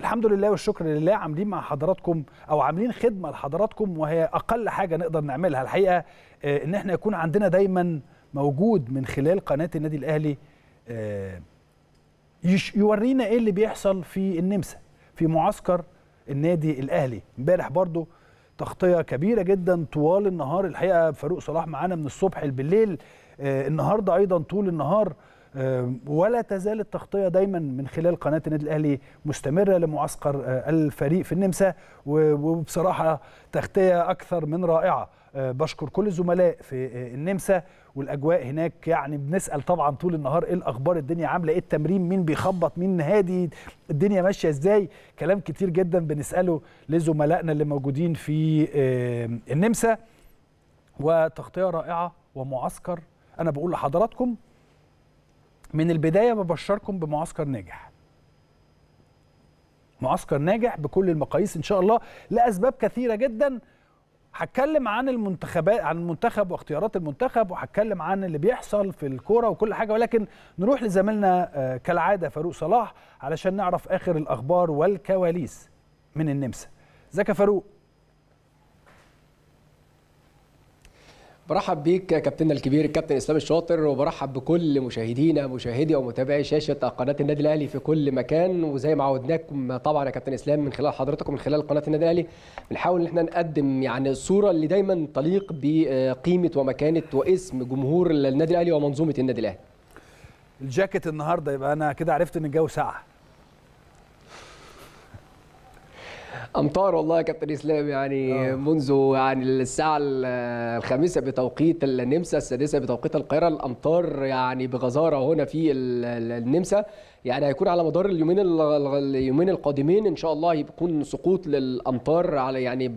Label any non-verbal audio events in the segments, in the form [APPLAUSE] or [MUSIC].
الحمد لله والشكر لله عاملين مع حضراتكم او عاملين خدمه لحضراتكم وهي اقل حاجه نقدر نعملها الحقيقه أه، ان احنا يكون عندنا دايما موجود من خلال قناه النادي الاهلي أه، يورينا ايه اللي بيحصل في النمسا في معسكر النادي الاهلي امبارح برضو تغطيه كبيره جدا طوال النهار الحقيقه فاروق صلاح معانا من الصبح لبالليل أه، النهارده ايضا طول النهار ولا تزال التغطية دايما من خلال قناة النادي الأهلي مستمرة لمعسكر آه، الفريق في النمسا وبصراحة تغطية أكثر من رائعة آه، بشكر كل الزملاء في آه، النمسا والاجواء هناك يعني بنسال طبعا طول النهار ايه الاخبار الدنيا عامله ايه التمرين مين بيخبط مين هادي الدنيا ماشيه ازاي كلام كتير جدا بنساله لزملائنا اللي موجودين في النمسا وتغطيه رائعه ومعسكر انا بقول لحضراتكم من البدايه ببشركم بمعسكر ناجح معسكر ناجح بكل المقاييس ان شاء الله لاسباب كثيره جدا هتكلم عن المنتخبات عن المنتخب واختيارات المنتخب وهتكلم عن اللي بيحصل في الكوره وكل حاجه ولكن نروح لزميلنا آه، كالعاده فاروق صلاح علشان نعرف اخر الاخبار والكواليس من النمسا ازيك يا فاروق برحب بيك كابتننا الكبير الكابتن اسلام الشاطر وبرحب بكل مشاهدينا مشاهدي ومتابعي شاشه قناه النادي الاهلي في كل مكان وزي ما عودناكم طبعا يا كابتن اسلام من خلال حضرتك ومن خلال قناه النادي الاهلي بنحاول ان احنا نقدم يعني الصوره اللي دايما تليق بقيمه ومكانه واسم جمهور النادي الاهلي ومنظومه النادي الاهلي. الجاكيت النهارده يبقى انا كده عرفت ان الجو ساعة امطار والله يا كابتن اسلام يعني أوه. منذ يعني الساعه الخامسه بتوقيت النمسا السادسه بتوقيت القاهره الامطار يعني بغزاره هنا في النمسا يعني هيكون على مدار اليومين اليومين القادمين ان شاء الله يكون سقوط للامطار على يعني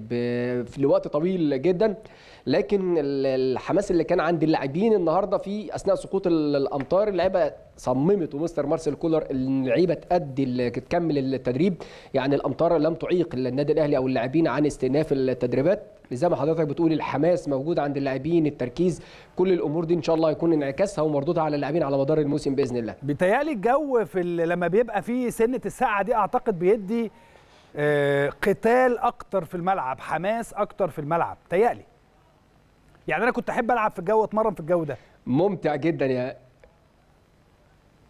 لوقت طويل جدا لكن الحماس اللي كان عند اللاعبين النهارده في اثناء سقوط الامطار اللعيبه صممت ومستر مارسيل كولر اللعيبه تادي تكمل التدريب يعني الامطار لم تعيق النادي الاهلي او اللاعبين عن استئناف التدريبات زي ما حضرتك بتقول الحماس موجود عند اللاعبين التركيز كل الامور دي ان شاء الله هيكون انعكاسها ومردودها على اللاعبين على مدار الموسم باذن الله بيتهيألي الجو في لما بيبقى فيه سنه الساعه دي اعتقد بيدي آه، قتال اكتر في الملعب حماس اكتر في الملعب تيالي يعني انا كنت احب العب في الجو اتمرن في الجو ده ممتع جدا يا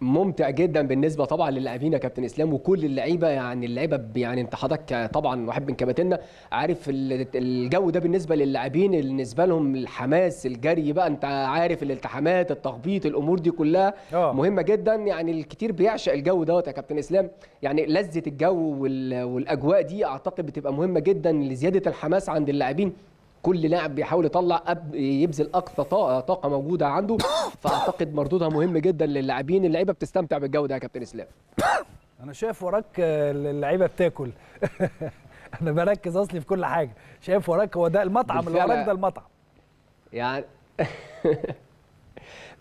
ممتع جدا بالنسبه طبعا للاعبين يا كابتن اسلام وكل اللعيبه يعني اللعيبه يعني انت حضرتك طبعا واحد من كباتننا عارف الجو ده بالنسبه للاعبين بالنسبه لهم الحماس الجري بقى انت عارف الالتحامات التخبيط الامور دي كلها أوه. مهمه جدا يعني الكتير بيعشق الجو دوت يا كابتن اسلام يعني لذه الجو والاجواء دي اعتقد بتبقى مهمه جدا لزياده الحماس عند اللاعبين كل لاعب بيحاول يطلع أب... يبذل اقصى طاقه موجوده عنده [COUGHS] فاعتقد مردودها مهم جدا للاعبين اللعيبه بتستمتع بالجوده يا كابتن اسلام [COUGHS] انا شايف وراك اللعيبه بتاكل [LAUGHS] انا بركز اصلي في كل حاجه شايف وراك هو ده المطعم اللي وراك ده المطعم يعني [LAUGHS]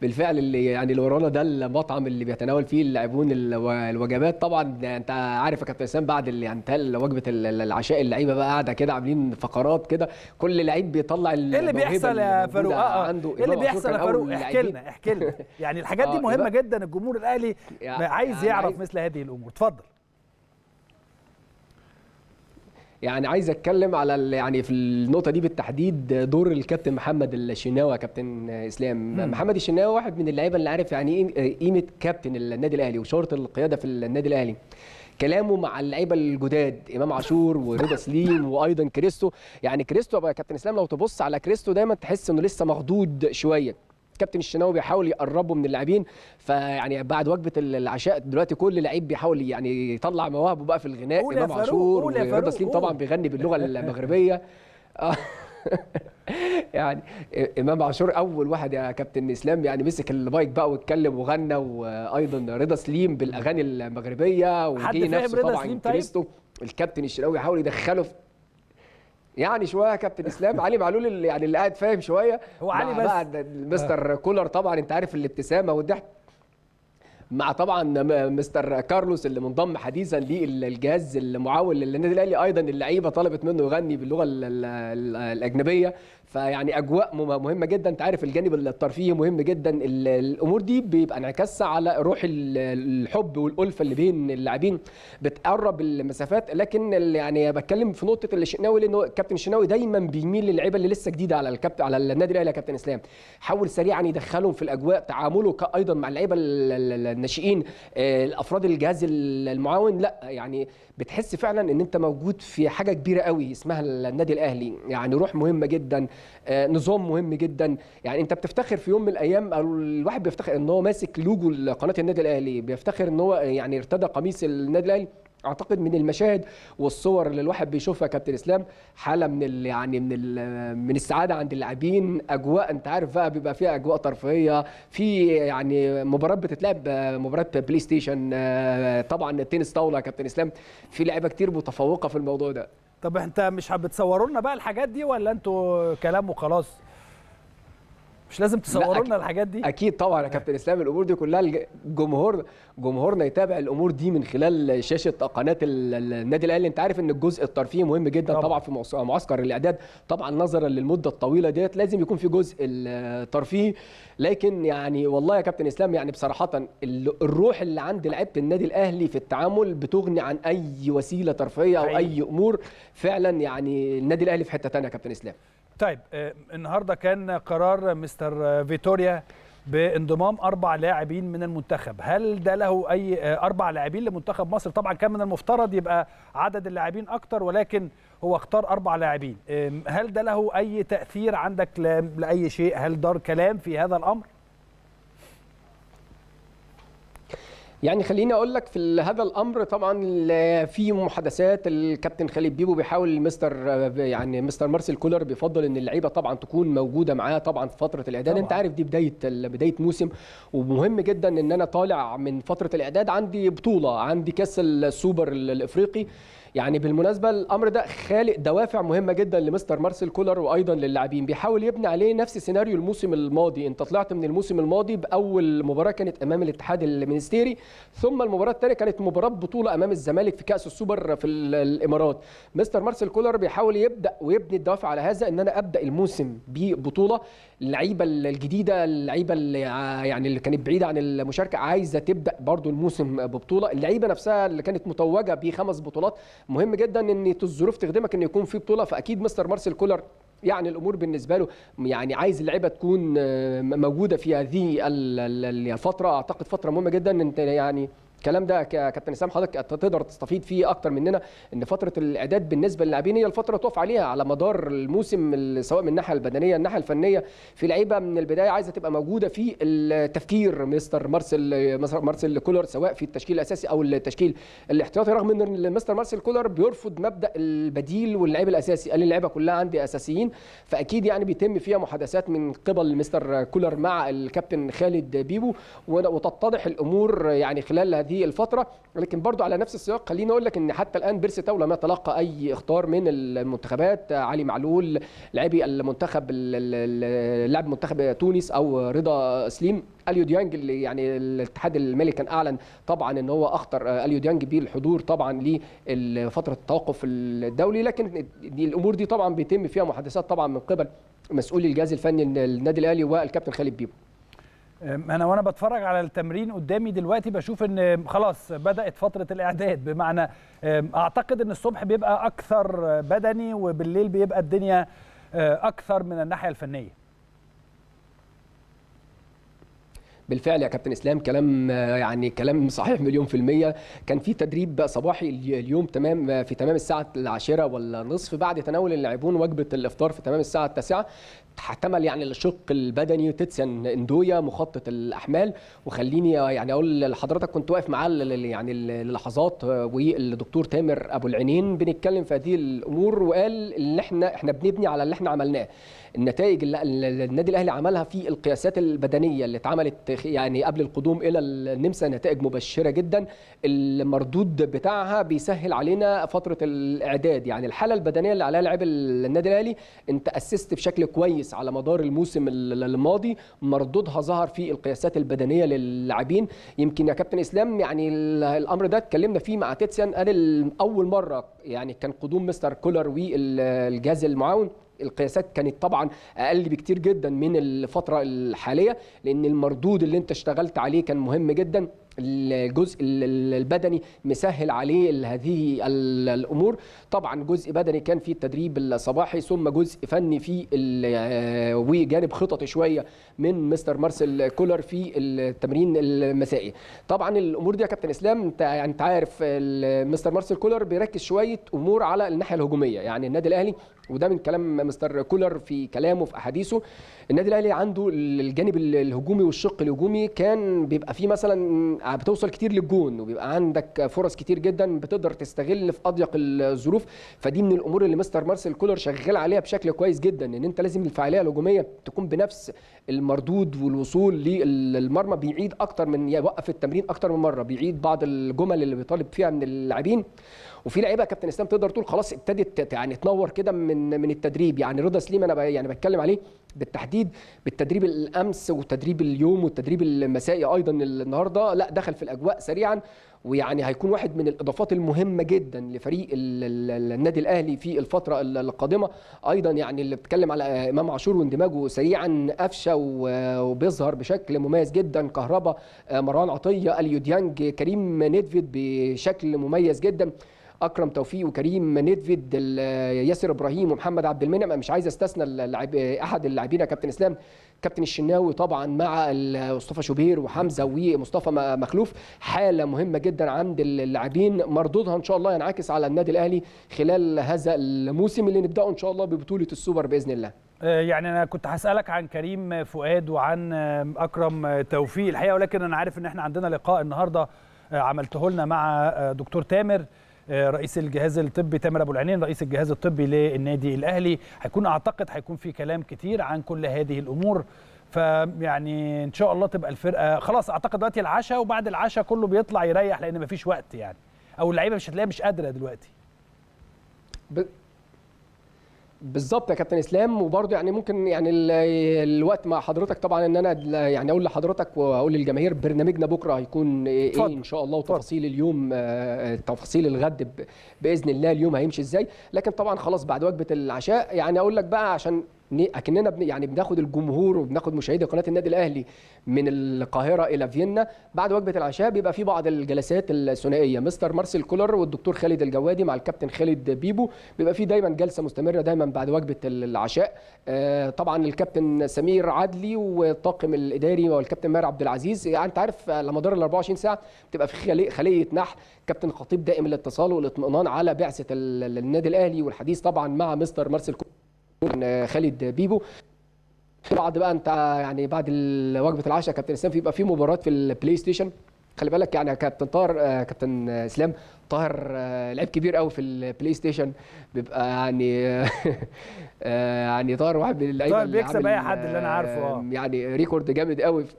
بالفعل اللي يعني اللي ورانا ده المطعم اللي بيتناول فيه اللاعبون الوجبات طبعا انت عارف يا كابتن اسلام بعد اللي يعني انتهى وجبه العشاء اللعيبه بقى قاعده كده عاملين فقرات كده كل لعيب بيطلع ايه اللي بيحصل يا فاروق آه،, اه عنده ايه اللي بيحصل يا فاروق احكي لنا احكي لنا [LAUGHS] يعني الحاجات دي آه، مهمه جدا الجمهور الاهلي عايز يعني يعرف مثل هذه الامور اتفضل يعني عايز اتكلم على يعني في النقطه دي بالتحديد دور الكابتن محمد الشناوي كابتن اسلام مم. محمد الشناوي واحد من اللعيبه اللي عارف يعني إيه-, ايه قيمه كابتن النادي الاهلي وشرط القياده في النادي الاهلي كلامه مع اللعيبه الجداد امام عاشور ورضا سليم وايضا كريستو يعني كريستو يا كابتن اسلام لو تبص على كريستو دايما تحس انه لسه مخضوض شويه كابتن الشناوي بيحاول يقربه من اللاعبين فيعني بعد وجبه العشاء دلوقتي كل لعيب بيحاول يعني يطلع مواهبه بقى في الغناء امام عاشور ورضا سليم طبعا بيغني باللغه المغربيه [LAUGHS] يعني امام عاشور اول واحد يا كابتن اسلام يعني مسك المايك بقى واتكلم وغنى وايضا رضا سليم بالاغاني المغربيه وجي نفسه طبعا طيب؟ كريستو الكابتن الشراوي يحاول يدخله في يعني شويه كابتن اسلام علي معلول اللي يعني اللي قاعد فاهم شويه هو علي بس بعد مستر كولر طبعا انت عارف الابتسامه والضحك مع طبعا مستر كارلوس اللي منضم حديثا للجهاز المعاون للنادي الاهلي ايضا اللعيبه طلبت منه يغني باللغه الاجنبيه فيعني اجواء مهمه جدا انت عارف الجانب الترفيهي مهم جدا الامور دي بيبقى انعكاسها على روح الحب والالفه اللي بين اللاعبين بتقرب المسافات لكن يعني بتكلم في نقطه الشناوي لانه كابتن الشناوي دايما بيميل للعيبه اللي لسه جديده على الكابتن على النادي الاهلي يا كابتن اسلام حاول سريعا يدخلهم في الاجواء تعامله ايضا مع اللعيبه الناشئين آه، الافراد الجهاز المعاون لا يعني بتحس فعلا ان انت موجود في حاجه كبيره قوي اسمها النادي الاهلي يعني روح مهمه جدا آه، نظام مهم جدا يعني انت بتفتخر في يوم من الايام او الواحد بيفتخر ان هو ماسك لوجو قناه النادي الاهلي بيفتخر ان هو يعني ارتدى قميص النادي الاهلي اعتقد من المشاهد والصور اللي الواحد بيشوفها كابتن اسلام حاله من ال يعني من ال من السعاده عند اللاعبين اجواء انت عارف بقى بيبقى فيها اجواء ترفيهيه في يعني مباراه بتتلعب مباراه بلاي ستيشن آه، طبعا التنس طاوله كابتن اسلام في لعبة كتير متفوقه في الموضوع ده طب انت مش هتصوروا لنا بقى الحاجات دي ولا انتوا كلام وخلاص مش لازم تصوروا لنا الحاجات دي اكيد طبعا يا آه. كابتن اسلام الامور دي كلها الجمهور جمهورنا يتابع الامور دي من خلال شاشه قناه النادي الاهلي انت عارف ان الجزء الترفيهي مهم جدا طبعا, طبعا في معسكر الاعداد طبعا نظرا للمده الطويله ديت لازم يكون في جزء الترفيهي لكن يعني والله يا كابتن اسلام يعني بصراحه الروح اللي عند لعيبه النادي الاهلي في التعامل بتغني عن اي وسيله ترفيهيه او اي امور فعلا يعني النادي الاهلي في حته ثانيه يا كابتن اسلام طيب آه، النهارده كان قرار مستر فيتوريا بانضمام اربع لاعبين من المنتخب هل ده له اي آه، اربع لاعبين لمنتخب مصر طبعا كان من المفترض يبقى عدد اللاعبين اكتر ولكن هو اختار اربع لاعبين هل ده له اي تاثير عندك لاي شيء هل دار كلام في هذا الامر يعني خليني اقول لك في هذا الامر طبعا في محادثات الكابتن خالد بيبو بيحاول مستر يعني مستر مارسيل كولر بيفضل ان اللعيبه طبعا تكون موجوده معاه طبعا في فتره الاعداد طبعا. انت عارف دي بدايه بدايه موسم ومهم جدا ان انا طالع من فتره الاعداد عندي بطوله عندي كاس السوبر الافريقي يعني بالمناسبه الامر ده خالق دوافع مهمه جدا لمستر مارسيل كولر وايضا للاعبين بيحاول يبني عليه نفس سيناريو الموسم الماضي انت طلعت من الموسم الماضي باول مباراه كانت امام الاتحاد المنستيري ثم المباراه الثانيه كانت مباراه بطوله امام الزمالك في كاس السوبر في الامارات مستر مارسيل كولر بيحاول يبدا ويبني الدوافع على هذا ان انا ابدا الموسم ببطوله اللعيبه الجديده اللعيبه اللي يعني اللي كانت بعيده عن المشاركه عايزه تبدا برضو الموسم ببطوله اللعيبه نفسها اللي كانت متوجه بخمس بطولات مهم جدا ان الظروف تخدمك ان يكون في بطوله فاكيد مستر مارسيل كولر يعني الامور بالنسبه له يعني عايز اللعيبه تكون آه، موجوده في هذه الفتره اعتقد فتره مهمه جدا انت يعني الكلام ده كابتن اسام حضرتك تقدر تستفيد فيه اكتر مننا ان فتره الاعداد بالنسبه للاعبين هي الفتره تقف عليها على مدار الموسم سواء من الناحيه البدنيه الناحيه الفنيه في لعيبه من البدايه عايزه تبقى موجوده في التفكير مستر مارسيل مارسيل كولر سواء في التشكيل الاساسي او التشكيل الاحتياطي رغم ان مستر مارسيل كولر بيرفض مبدا البديل واللعيب الاساسي قال اللعيبه كلها عندي اساسيين فاكيد يعني بيتم فيها محادثات من قبل مستر كولر مع الكابتن خالد بيبو وتتضح الامور يعني خلال هذه هذه الفتره لكن برضو على نفس السياق خليني اقول لك ان حتى الان بيرسي تاو لم يتلقى اي اختار من المنتخبات علي معلول لاعبي المنتخب لاعب منتخب تونس او رضا سليم اليو ديانج اللي يعني الاتحاد المالي كان اعلن طبعا ان هو اخطر اليو ديانج بالحضور طبعا لفتره التوقف الدولي لكن دي الامور دي طبعا بيتم فيها محادثات طبعا من قبل مسؤولي الجهاز الفني النادي الاهلي والكابتن خالد بيبو انا وانا بتفرج على التمرين قدامي دلوقتي بشوف ان خلاص بدات فتره الاعداد بمعنى اعتقد ان الصبح بيبقى اكثر بدني وبالليل بيبقى الدنيا أه، اكثر من الناحيه الفنيه بالفعل يا كابتن اسلام كلام أه، يعني كلام صحيح مليون في المية كان في تدريب صباحي اليوم تمام أه، في تمام الساعة العاشرة ولا نصف بعد تناول اللاعبون وجبة الإفطار في تمام الساعة التاسعة احتمل يعني الشق البدني تيتسيان اندويا مخطط الاحمال وخليني يعني اقول لحضرتك كنت واقف معاه يعني للحظات والدكتور تامر ابو العينين بنتكلم في هذه الامور وقال اللي احنا احنا بنبني على اللي احنا عملناه النتائج اللي النادي الاهلي عملها في القياسات البدنيه اللي اتعملت يعني قبل القدوم الى النمسا نتائج مبشره جدا المردود بتاعها بيسهل علينا فتره الاعداد يعني الحاله البدنيه اللي عليها لعيب النادي الاهلي انت اسست بشكل كويس كويس على مدار الموسم الماضي مردودها ظهر في القياسات البدنيه للاعبين يمكن يا كابتن اسلام يعني الامر ده اتكلمنا فيه مع تيتسيان قال اول مره يعني كان قدوم مستر كولر والجهاز المعاون القياسات كانت طبعا اقل بكتير جدا من الفتره الحاليه لان المردود اللي انت اشتغلت عليه كان مهم جدا الجزء البدني مسهل عليه هذه الامور طبعا جزء بدني كان في التدريب الصباحي ثم جزء فني في آه، وجانب خططي شويه من مستر مارسيل كولر في التمرين المسائي طبعا الامور دي يا كابتن اسلام انت يعني انت عارف مستر مارسيل كولر بيركز شويه امور على الناحيه الهجوميه يعني النادي الاهلي وده من كلام مستر كولر في كلامه في احاديثه النادي الاهلي عنده الجانب الهجومي والشق الهجومي كان بيبقى فيه مثلا بتوصل كتير للجون وبيبقى عندك فرص كتير جدا بتقدر تستغل في اضيق الظروف فدي من الامور اللي مستر مارسيل كولر شغال عليها بشكل كويس جدا ان انت لازم الفعاليه الهجوميه تكون بنفس المردود والوصول للمرمى بيعيد اكتر من يوقف التمرين اكتر من مره بيعيد بعض الجمل اللي بيطالب فيها من اللاعبين وفي لعيبه كابتن اسلام تقدر تقول خلاص ابتدت يعني تنور كده من من التدريب يعني رضا سليم انا يعني بتكلم عليه بالتحديد بالتدريب الامس وتدريب اليوم والتدريب المسائي ايضا النهارده لا دخل في الاجواء سريعا ويعني هيكون واحد من الاضافات المهمه جدا لفريق النادي الاهلي في الفتره القادمه ايضا يعني اللي بتكلم على امام عاشور واندماجه سريعا قفشه وبيظهر بشكل مميز جدا كهربا آه، مروان عطيه اليو ديانج كريم نيدفيد بشكل مميز جدا اكرم توفيق وكريم نيدفيد ياسر ابراهيم ومحمد عبد المنعم مش عايز استثنى اللعب احد اللاعبين كابتن اسلام كابتن الشناوي طبعا مع مصطفى شوبير وحمزه ومصطفى مخلوف حاله مهمه جدا عند اللاعبين مردودها ان شاء الله ينعكس على النادي الاهلي خلال هذا الموسم اللي نبداه ان شاء الله ببطوله السوبر باذن الله آه، يعني انا كنت هسالك عن كريم فؤاد وعن آه، اكرم توفيق الحقيقه ولكن انا عارف ان احنا عندنا لقاء النهارده آه، عملته لنا مع دكتور تامر آه، رئيس الجهاز الطبي تامر ابو العينين رئيس الجهاز الطبي للنادي الاهلي هيكون اعتقد هيكون في كلام كتير عن كل هذه الامور فيعني ان شاء الله تبقى الفرقه خلاص اعتقد دلوقتي العشاء وبعد العشاء كله بيطلع يريح لان مفيش وقت يعني او اللعيبه مش هتلاقيها مش قادره دلوقتي بالظبط يا كابتن اسلام وبرضه يعني ممكن يعني الوقت مع حضرتك طبعا ان انا يعني اقول لحضرتك واقول للجماهير برنامجنا بكره هيكون ايه ان شاء الله وتفاصيل اليوم آه، تفاصيل الغد باذن الله اليوم هيمشي ازاي لكن طبعا خلاص بعد وجبه العشاء يعني اقول لك بقى عشان اكننا بن يعني بناخد الجمهور وبناخد مشاهدي قناه النادي الاهلي من القاهره الى فيينا بعد وجبه العشاء بيبقى في بعض الجلسات الثنائيه مستر مارسيل كولر والدكتور خالد الجوادي مع الكابتن خالد بيبو بيبقى في دايما جلسه مستمره دايما بعد وجبه العشاء آه، طبعا الكابتن سمير عدلي والطاقم الاداري والكابتن ماهر عبد العزيز يعني انت عارف على مدار ال 24 ساعه بتبقى في خليه نحل كابتن خطيب دائم الاتصال والاطمئنان على بعثه النادي الاهلي والحديث طبعا مع مستر مارسيل كولر خالد بيبو بعد بقى انت يعني بعد وجبه العشاء كابتن اسلام بيبقى في مباراه في البلاي ستيشن خلي بالك يعني كابتن طاهر آه، كابتن اسلام طاهر آه، لعيب كبير قوي في البلاي ستيشن بيبقى يعني [LAUGHS] آه، يعني طاهر واحد من اللعيبه طاهر بيكسب اي حد اللي انا عارفه يعني ريكورد جامد قوي [LAUGHS]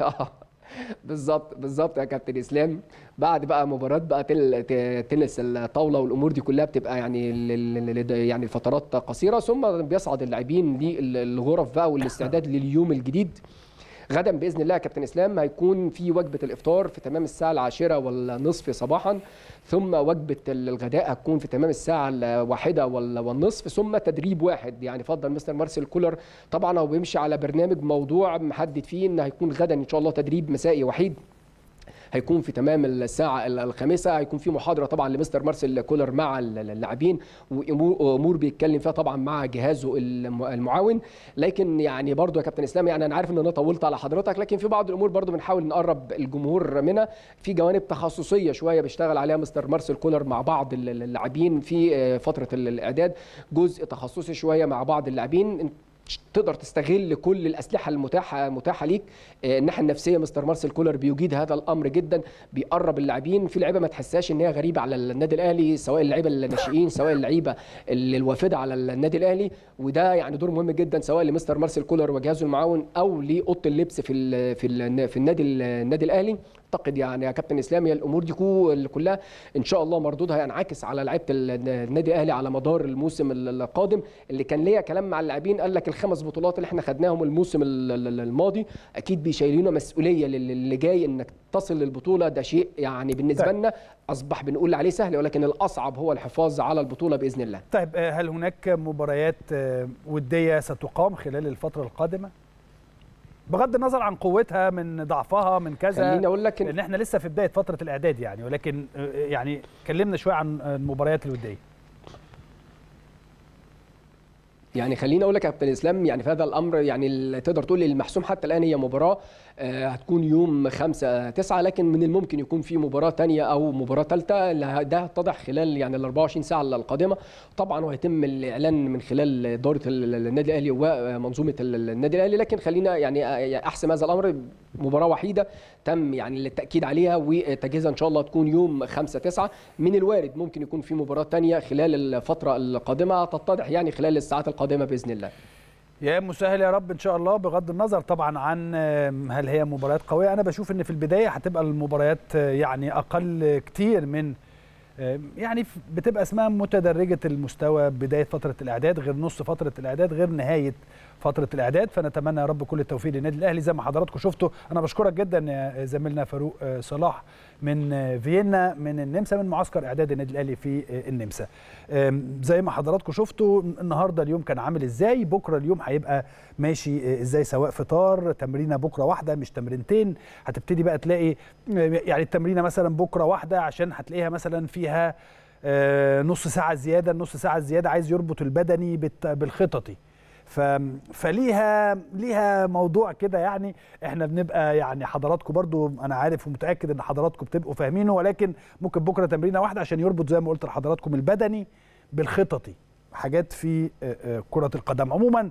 اه [LAUGHS] بالظبط بالظبط يا كابتن اسلام بعد بقى مباراه بقى تل... تنس الطاوله والامور دي كلها بتبقى يعني يعني فترات قصيره ثم بيصعد اللاعبين للغرف بقى والاستعداد لليوم الجديد غدا باذن الله يا كابتن اسلام هيكون في وجبه الافطار في تمام الساعه العاشره والنصف صباحا ثم وجبه الغداء هتكون في تمام الساعه الواحده والنصف ثم تدريب واحد يعني فضل مستر مارسيل كولر طبعا هو بيمشي على برنامج موضوع محدد فيه ان هيكون غدا ان شاء الله تدريب مسائي وحيد هيكون في تمام الساعه الخامسه هيكون في محاضره طبعا لمستر مارسيل كولر مع اللاعبين وامور بيتكلم فيها طبعا مع جهازه المعاون لكن يعني برضو يا كابتن اسلام يعني انا عارف ان انا طولت على حضرتك لكن في بعض الامور برضو بنحاول نقرب الجمهور منها في جوانب تخصصيه شويه بيشتغل عليها مستر مارسيل كولر مع بعض اللاعبين في آه، فتره الاعداد جزء تخصصي شويه مع بعض اللاعبين تقدر تستغل كل الاسلحه المتاحه متاحه ليك آه، الناحيه النفسيه مستر مارسيل كولر بيجيد هذا الامر جدا بيقرب اللاعبين في لعيبه ما تحسهاش ان هي غريبه على النادي الاهلي سواء اللعيبه الناشئين سواء اللعيبه الوافده على النادي الاهلي وده يعني دور مهم جدا سواء لمستر مارسيل كولر وجهازه المعاون او لاوضه اللبس في في النادي النادي الاهلي اعتقد يعني يا كابتن اسلام هي الامور دي كلها ان شاء الله مردودها ينعكس على لعيبه النادي الاهلي على مدار الموسم القادم اللي كان ليا كلام مع اللاعبين قال لك الخمس بطولات اللي احنا خدناهم الموسم الماضي اكيد بيشيلونا مسؤوليه للي جاي انك تصل للبطوله ده شيء يعني بالنسبه طيب. لنا اصبح بنقول عليه سهل ولكن الاصعب هو الحفاظ على البطوله باذن الله. طيب آه، هل هناك مباريات آه، وديه ستقام خلال الفتره القادمه؟ بغض النظر عن قوتها من ضعفها من كذا خليني اقول لك إن, ان احنا لسه في بدايه فتره الاعداد يعني ولكن آه، يعني كلمنا شويه عن المباريات الوديه يعني خليني اقول لك يا كابتن اسلام يعني في هذا الامر يعني تقدر تقول المحسوم حتى الان هي مباراه آه، هتكون يوم 5 9 لكن من الممكن يكون في مباراه ثانيه او مباراه ثالثه ده هتتضح خلال يعني ال 24 ساعه القادمه طبعا وهيتم الاعلان من خلال اداره النادي الاهلي ومنظومه النادي الاهلي لكن خلينا يعني آه، آه، احسم هذا الامر مباراه وحيده تم يعني التاكيد عليها وتجهيزها ان شاء الله تكون يوم 5 9 من الوارد ممكن يكون في مباراه ثانيه خلال الفتره القادمه تتضح يعني خلال الساعات القادمه القادمه باذن الله يا مسهل يا رب ان شاء الله بغض النظر طبعا عن هل هي مباريات قويه انا بشوف ان في البدايه هتبقى المباريات آه، يعني اقل كتير من يعني بتبقى اسمها متدرجه المستوى بدايه فتره الاعداد غير نص فتره الاعداد غير نهايه فتره الاعداد فنتمنى يا رب كل التوفيق للنادي الاهلي زي ما حضراتكم شفتوا انا بشكرك جدا يا زميلنا فاروق آه، صلاح من آه، فيينا من النمسا من معسكر اعداد النادي الاهلي في آه، النمسا زي ما حضراتكم شفتوا النهارده اليوم كان عامل ازاي بكره اليوم هيبقى ماشي ازاي سواء فطار تمرينه بكره واحده مش تمرينتين هتبتدي بقى تلاقي يعني التمرينه مثلا بكره واحده عشان هتلاقيها مثلا فيها نص ساعه زياده نص ساعه زياده عايز يربط البدني بالخططي ف... فليها ليها موضوع كده يعني احنا بنبقى يعني حضراتكم برضو انا عارف ومتاكد ان حضراتكم بتبقوا فاهمينه ولكن ممكن بكره تمرينه واحده عشان يربط زي ما قلت لحضراتكم البدني بالخططي حاجات في كره القدم عموما